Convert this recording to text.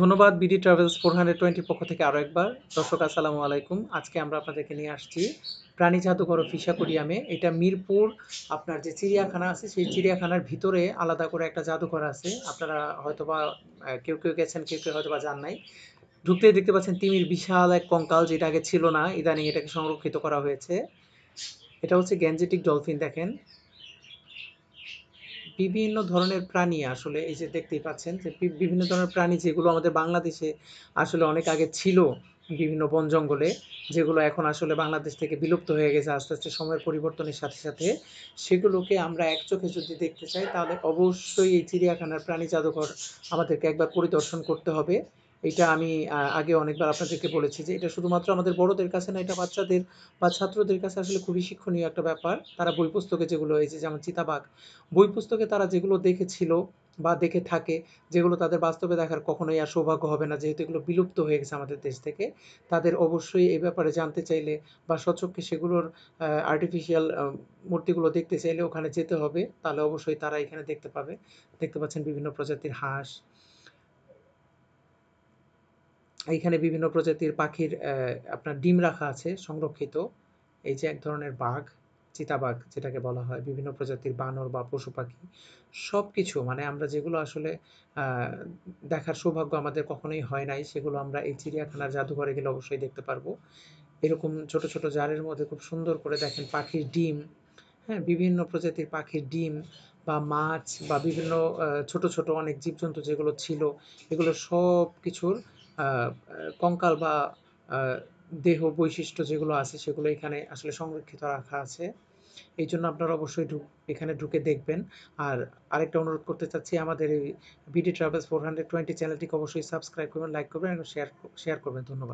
ধন্যবাদ BD travels four hundred twenty পক্ষ থেকে আরও একবার দর্শক আসসালামু আলাইকুম আজকে আমরা আপনাদেরকে নিয়ে আসছি প্রাণী জাদুঘর ও ফিশাকুরিয়ামে এটা মিরপুর আপনার যে চিড়িয়াখানা আছে সেই চিড়িয়াখানার ভিতরে আলাদা করে একটা জাদুঘর আছে আপনারা হয়তোবা কেউ কেউ গেছেন কেউ কেউ হয়তোবা যান নাই ঢুকতে দেখতে পাচ্ছেন তিমির বিশাল এক কঙ্কাল যেটা আগে ছিল না ইদানিং এটাকে সংরক্ষিত করা হয়েছে এটা হচ্ছে গ্যাঞ্জেটিক ডলফিন দেখেন বিভিন্ন ধরনের প্রাণী আসলে এই যে দেখতেই পাচ্ছেন যে বিভিন্ন ধরনের প্রাণী যেগুলো আমাদের বাংলাদেশে আসলে অনেক আগে ছিল বিভিন্ন বন জঙ্গলে যেগুলো এখন আসলে বাংলাদেশ থেকে বিলুপ্ত হয়ে গেছে আস্তে আস্তে সময়ের পরিবর্তনের সাথে সাথে সেগুলোকে আমরা এক চোখে যদি দেখতে চাই তাহলে অবশ্যই এই চিড়িয়াখানার প্রাণী জাদুঘর আমাদেরকে একবার পরিদর্শন করতে হবে এটা আমি আগে অনেকবার আপনাদেরকে বলেছি যে এটা শুধুমাত্র আমাদের বড়দের কাছে না এটা বাচ্চাদের বা ছাত্রদের কাছে আসলে খুবই শিক্ষণীয় একটা ব্যাপার তারা বই পুস্তকে যেগুলো হয়েছে যেমন চিতাবাঘ বই পুস্তকে তারা যেগুলো দেখেছিল বা দেখে থাকে যেগুলো তাদের বাস্তবে দেখার কখনোই আর সৌভাগ্য হবে না যেহেতু এগুলো বিলুপ্ত হয়ে গেছে আমাদের দেশ থেকে তাদের অবশ্যই এই ব্যাপারে জানতে চাইলে বা সচক্ষে সেগুলোর আর্টিফিশিয়াল মূর্তিগুলো দেখতে চাইলে ওখানে যেতে হবে তাহলে অবশ্যই তারা এখানে দেখতে পাবে দেখতে পাচ্ছেন বিভিন্ন প্রজাতির হাঁস এইখানে বিভিন্ন প্রজাতির পাখির আপনার ডিম রাখা আছে সংরক্ষিত এই যে এক ধরনের বাঘ চিতাবাঘ যেটাকে বলা হয় বিভিন্ন প্রজাতির বানর বা পশু পাখি সব কিছু মানে আমরা যেগুলো আসলে দেখার সৌভাগ্য আমাদের কখনোই হয় নাই সেগুলো আমরা এই চিড়িয়াখানার জাদুঘরে গেলে অবশ্যই দেখতে পারবো এরকম ছোট ছোট জারের মধ্যে খুব সুন্দর করে দেখেন পাখির ডিম হ্যাঁ বিভিন্ন প্রজাতির পাখির ডিম বা মাছ বা বিভিন্ন ছোট ছোট অনেক জীবজন্তু যেগুলো ছিল এগুলো সব কিছুর কঙ্কাল বা দেহ বৈশিষ্ট্য যেগুলো আছে সেগুলো এখানে আসলে সংরক্ষিত রাখা আছে এই জন্য আপনারা অবশ্যই এখানে ঢুকে দেখবেন আর আরেকটা অনুরোধ করতে চাচ্ছি আমাদের এই BD travels four hundred twenty চ্যানেলটিকে অবশ্যই সাবস্ক্রাইব করবেন লাইক করবেন এবং শেয়ার শেয়ার করবেন ধন্যবাদ